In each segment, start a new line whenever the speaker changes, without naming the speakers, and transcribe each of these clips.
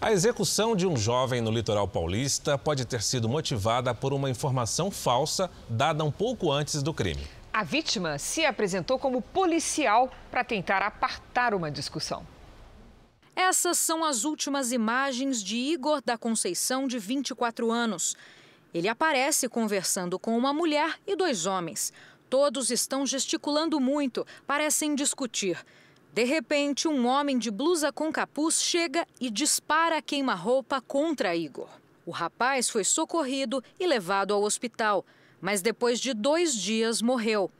A execução de um jovem no litoral paulista pode ter sido motivada por uma informação falsa dada um pouco antes do crime.
A vítima se apresentou como policial para tentar apartar uma discussão. Essas são as últimas imagens de Igor da Conceição, de 24 anos. Ele aparece conversando com uma mulher e dois homens. Todos estão gesticulando muito, parecem discutir. De repente, um homem de blusa com capuz chega e dispara a queima-roupa contra Igor. O rapaz foi socorrido e levado ao hospital, mas depois de dois dias morreu.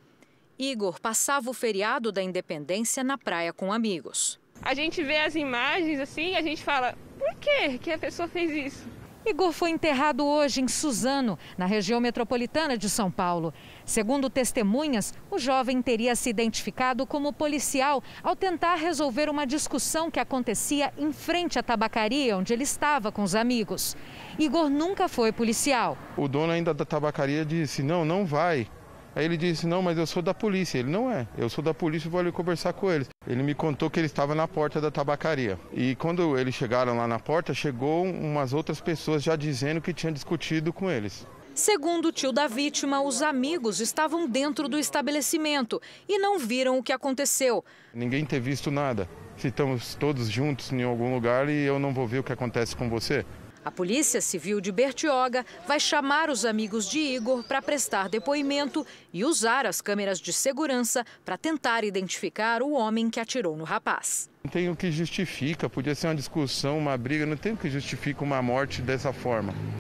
Igor passava o feriado da Independência na praia com amigos. A gente vê as imagens assim, a gente fala: por que que a pessoa fez isso? Igor foi enterrado hoje em Suzano, na região metropolitana de São Paulo. Segundo testemunhas, o jovem teria se identificado como policial ao tentar resolver uma discussão que acontecia em frente à tabacaria onde ele estava com os amigos. Igor nunca foi policial.
O dono ainda da tabacaria disse: "Não, não vai". Aí ele disse: Não, mas eu sou da polícia. Ele não é, eu sou da polícia e vou ali conversar com eles. Ele me contou que ele estava na porta da tabacaria. E quando eles chegaram lá na porta, chegou umas outras pessoas já dizendo que tinha discutido com eles. Segundo o
tio da vítima, os amigos estavam dentro do estabelecimento e não viram o que
aconteceu. Ninguém ter visto nada. Se estamos todos juntos em algum lugar e eu não vou ver o que acontece com você.
A Polícia Civil de Bertioga vai chamar os amigos de Igor para prestar depoimento e usar as câmeras de segurança para tentar identificar o homem que atirou no rapaz.
Não tem o que justifica, podia ser uma discussão, uma briga, não tem o que justifica uma morte dessa forma.